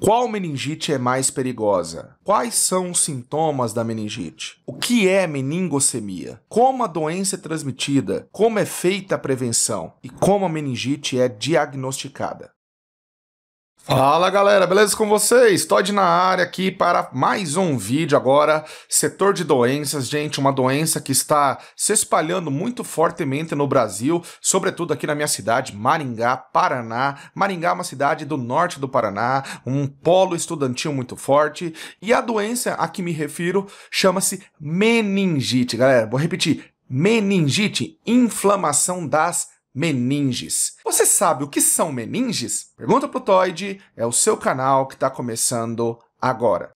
Qual meningite é mais perigosa? Quais são os sintomas da meningite? O que é meningocemia? Como a doença é transmitida? Como é feita a prevenção? E como a meningite é diagnosticada? Fala galera, beleza com vocês? Todd na área aqui para mais um vídeo agora, setor de doenças, gente, uma doença que está se espalhando muito fortemente no Brasil, sobretudo aqui na minha cidade, Maringá, Paraná. Maringá é uma cidade do norte do Paraná, um polo estudantil muito forte, e a doença a que me refiro chama-se meningite, galera, vou repetir, meningite, inflamação das meninges. Você sabe o que são meninges? Pergunta pro Toid, é o seu canal que está começando agora.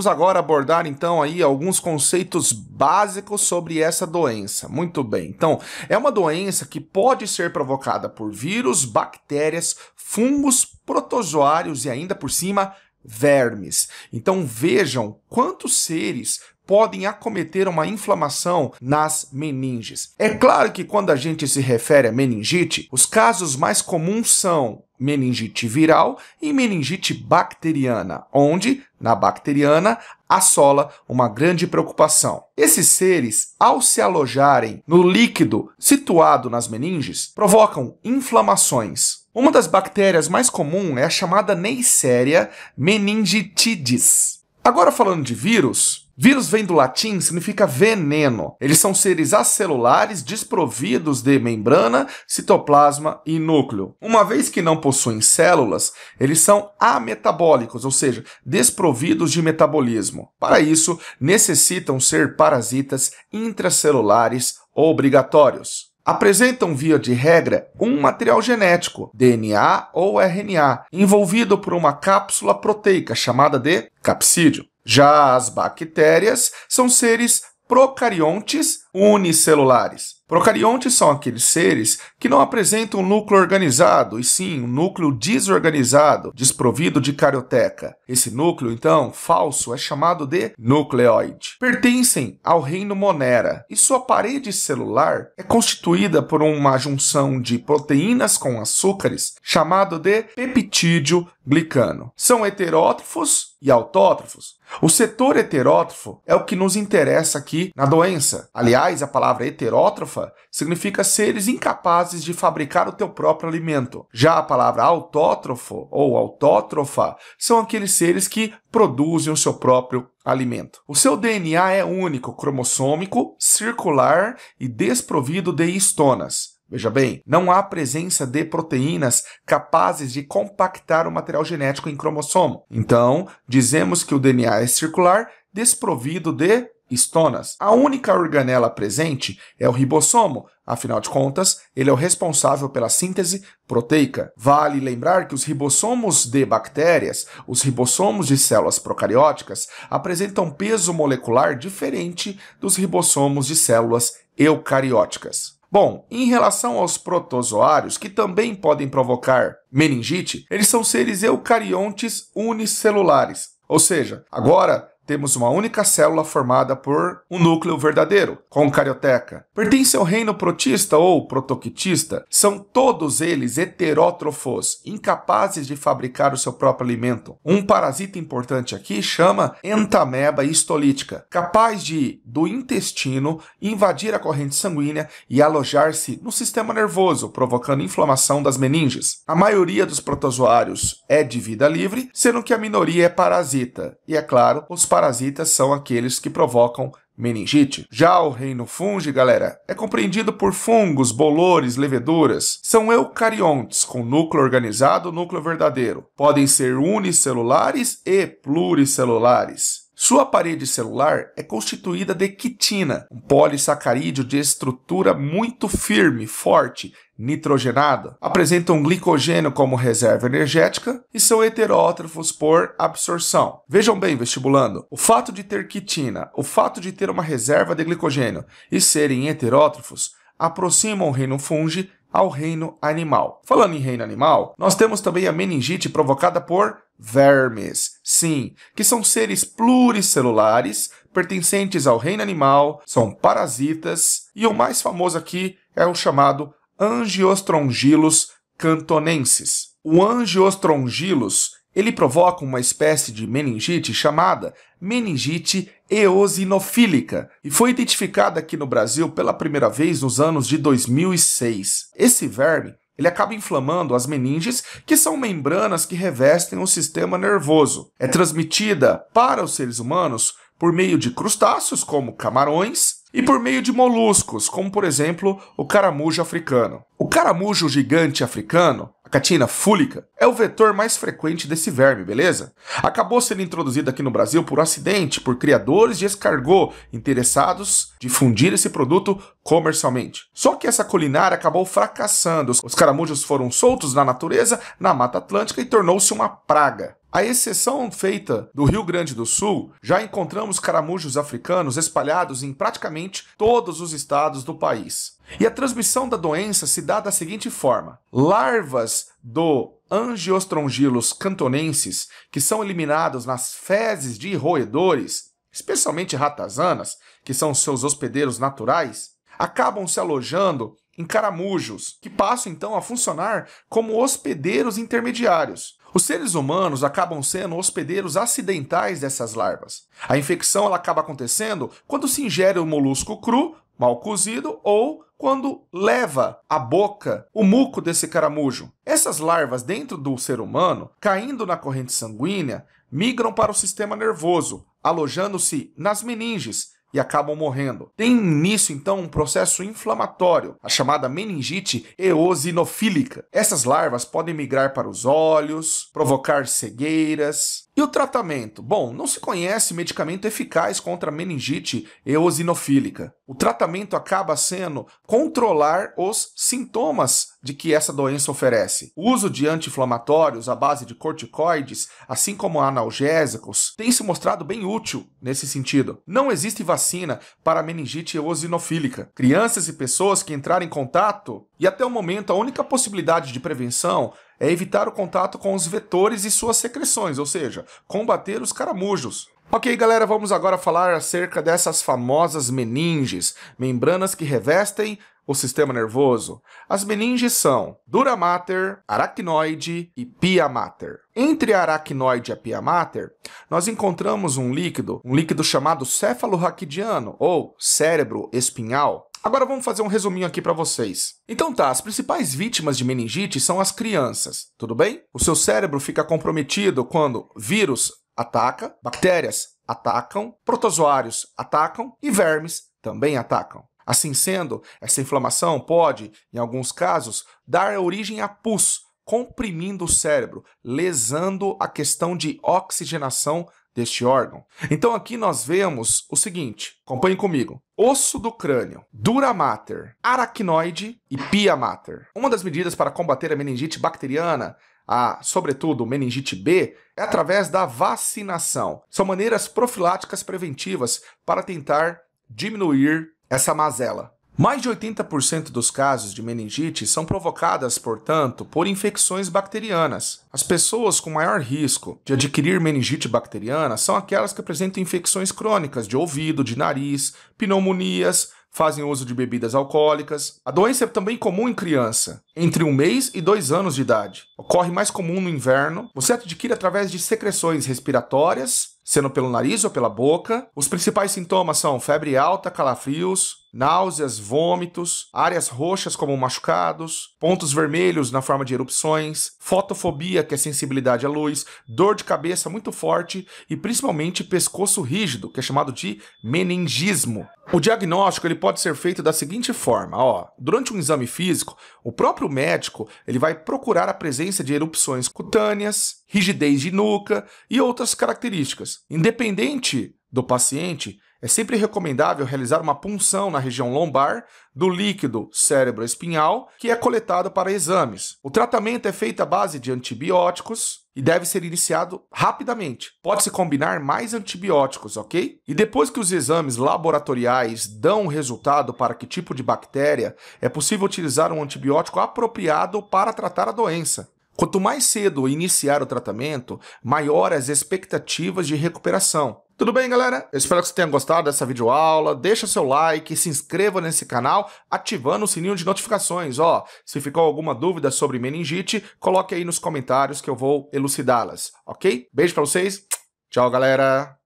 Vamos agora abordar então aí alguns conceitos básicos sobre essa doença. Muito bem. Então, é uma doença que pode ser provocada por vírus, bactérias, fungos, protozoários e ainda por cima vermes. Então vejam quantos seres podem acometer uma inflamação nas meninges. É claro que quando a gente se refere a meningite, os casos mais comuns são meningite viral e meningite bacteriana, onde, na bacteriana, assola uma grande preocupação. Esses seres, ao se alojarem no líquido situado nas meninges, provocam inflamações. Uma das bactérias mais comum é a chamada Neisseria meningitidis. Agora falando de vírus, Vírus vem do latim, significa veneno. Eles são seres acelulares desprovidos de membrana, citoplasma e núcleo. Uma vez que não possuem células, eles são ametabólicos, ou seja, desprovidos de metabolismo. Para isso, necessitam ser parasitas intracelulares obrigatórios apresentam, via de regra, um material genético, DNA ou RNA, envolvido por uma cápsula proteica chamada de capsídio. Já as bactérias são seres procariontes unicelulares. Procariontes são aqueles seres que não apresentam um núcleo organizado, e sim um núcleo desorganizado, desprovido de carioteca. Esse núcleo, então, falso, é chamado de nucleoide. Pertencem ao reino Monera, e sua parede celular é constituída por uma junção de proteínas com açúcares, chamado de peptídeo glicano. São heterótrofos e autótrofos, o setor heterótrofo é o que nos interessa aqui na doença. Aliás, a palavra heterótrofa significa seres incapazes de fabricar o teu próprio alimento. Já a palavra autótrofo ou autótrofa são aqueles seres que produzem o seu próprio alimento. O seu DNA é único, cromossômico, circular e desprovido de histonas. Veja bem, não há presença de proteínas capazes de compactar o material genético em cromossomo. Então, dizemos que o DNA é circular, desprovido de estonas. A única organela presente é o ribossomo, afinal de contas, ele é o responsável pela síntese proteica. Vale lembrar que os ribossomos de bactérias, os ribossomos de células procarióticas, apresentam peso molecular diferente dos ribossomos de células eucarióticas. Bom, em relação aos protozoários, que também podem provocar meningite, eles são seres eucariontes unicelulares. Ou seja, agora temos uma única célula formada por um núcleo verdadeiro, com carioteca. Pertence ao reino protista ou protoquitista, são todos eles heterótrofos, incapazes de fabricar o seu próprio alimento. Um parasita importante aqui chama entameba histolítica, capaz de, do intestino, invadir a corrente sanguínea e alojar-se no sistema nervoso, provocando inflamação das meninges. A maioria dos protozoários é de vida livre, sendo que a minoria é parasita. E é claro, os parasitas parasitas são aqueles que provocam meningite. Já o reino funge, galera, é compreendido por fungos, bolores, leveduras. São eucariontes, com núcleo organizado, núcleo verdadeiro. Podem ser unicelulares e pluricelulares. Sua parede celular é constituída de quitina, um polissacarídeo de estrutura muito firme, forte, nitrogenado, apresentam glicogênio como reserva energética e são heterótrofos por absorção. Vejam bem, vestibulando, o fato de ter quitina, o fato de ter uma reserva de glicogênio e serem heterótrofos aproximam o reino fungi ao reino animal. Falando em reino animal, nós temos também a meningite provocada por vermes, sim, que são seres pluricelulares pertencentes ao reino animal, são parasitas e o mais famoso aqui é o chamado Angiostrongilus cantonensis. O Angiostrongilus ele provoca uma espécie de meningite chamada meningite eosinofílica e foi identificada aqui no Brasil pela primeira vez nos anos de 2006. Esse verme ele acaba inflamando as meninges, que são membranas que revestem o sistema nervoso. É transmitida para os seres humanos por meio de crustáceos como camarões, e por meio de moluscos, como por exemplo o caramujo africano. O caramujo gigante africano, a catina fúlica, é o vetor mais frequente desse verme, beleza? Acabou sendo introduzido aqui no Brasil por acidente por criadores de escargot interessados difundir esse produto comercialmente. Só que essa culinária acabou fracassando. Os caramujos foram soltos na natureza, na Mata Atlântica e tornou-se uma praga. A exceção feita do Rio Grande do Sul, já encontramos caramujos africanos espalhados em praticamente todos os estados do país. E a transmissão da doença se dá da seguinte forma: larvas do Angiostrongilus cantonensis, que são eliminados nas fezes de roedores, especialmente ratazanas, que são seus hospedeiros naturais, acabam se alojando em caramujos, que passam então a funcionar como hospedeiros intermediários. Os seres humanos acabam sendo hospedeiros acidentais dessas larvas. A infecção ela acaba acontecendo quando se ingere o um molusco cru, mal cozido ou quando leva à boca o muco desse caramujo. Essas larvas dentro do ser humano, caindo na corrente sanguínea, migram para o sistema nervoso, alojando-se nas meninges, e acabam morrendo. Tem nisso então um processo inflamatório, a chamada meningite eosinofílica. Essas larvas podem migrar para os olhos, provocar cegueiras, e o tratamento? Bom, não se conhece medicamento eficaz contra meningite eosinofílica. O tratamento acaba sendo controlar os sintomas de que essa doença oferece. O uso de anti-inflamatórios à base de corticoides, assim como analgésicos, tem se mostrado bem útil nesse sentido. Não existe vacina para meningite eosinofílica. Crianças e pessoas que entrarem em contato, e até o momento a única possibilidade de prevenção é evitar o contato com os vetores e suas secreções, ou seja, combater os caramujos. Ok, galera, vamos agora falar acerca dessas famosas meninges, membranas que revestem o sistema nervoso. As meninges são dura mater, aracnoide e pia mater. Entre a aracnoide e a pia mater, nós encontramos um líquido, um líquido chamado céfalo raquidiano ou cérebro espinhal. Agora vamos fazer um resuminho aqui para vocês. Então tá, as principais vítimas de meningite são as crianças, tudo bem? O seu cérebro fica comprometido quando vírus ataca, bactérias atacam, protozoários atacam e vermes também atacam. Assim sendo, essa inflamação pode, em alguns casos, dar origem a pus, comprimindo o cérebro, lesando a questão de oxigenação deste órgão. Então aqui nós vemos o seguinte, acompanhe comigo. Osso do crânio, dura mater, aracnoide e pia mater. Uma das medidas para combater a meningite bacteriana a, sobretudo, meningite B, é através da vacinação. São maneiras profiláticas preventivas para tentar diminuir essa mazela. Mais de 80% dos casos de meningite são provocadas, portanto, por infecções bacterianas. As pessoas com maior risco de adquirir meningite bacteriana são aquelas que apresentam infecções crônicas de ouvido, de nariz, pneumonias, fazem uso de bebidas alcoólicas. A doença é também comum em criança, entre um mês e dois anos de idade. Ocorre mais comum no inverno. Você adquire através de secreções respiratórias sendo pelo nariz ou pela boca. Os principais sintomas são febre alta, calafrios, náuseas, vômitos, áreas roxas como machucados, pontos vermelhos na forma de erupções, fotofobia, que é sensibilidade à luz, dor de cabeça muito forte e principalmente pescoço rígido, que é chamado de meningismo. O diagnóstico ele pode ser feito da seguinte forma, ó, durante um exame físico, o próprio médico ele vai procurar a presença de erupções cutâneas, rigidez de nuca e outras características. Independente do paciente, é sempre recomendável realizar uma punção na região lombar do líquido cérebro cérebro-espinhal que é coletado para exames. O tratamento é feito à base de antibióticos e deve ser iniciado rapidamente. Pode-se combinar mais antibióticos, ok? E depois que os exames laboratoriais dão resultado para que tipo de bactéria, é possível utilizar um antibiótico apropriado para tratar a doença. Quanto mais cedo iniciar o tratamento, maior as expectativas de recuperação. Tudo bem, galera? Eu espero que você tenha gostado dessa videoaula. Deixa seu like, se inscreva nesse canal, ativando o sininho de notificações. Ó, se ficou alguma dúvida sobre meningite, coloque aí nos comentários que eu vou elucidá-las, ok? Beijo para vocês. Tchau, galera.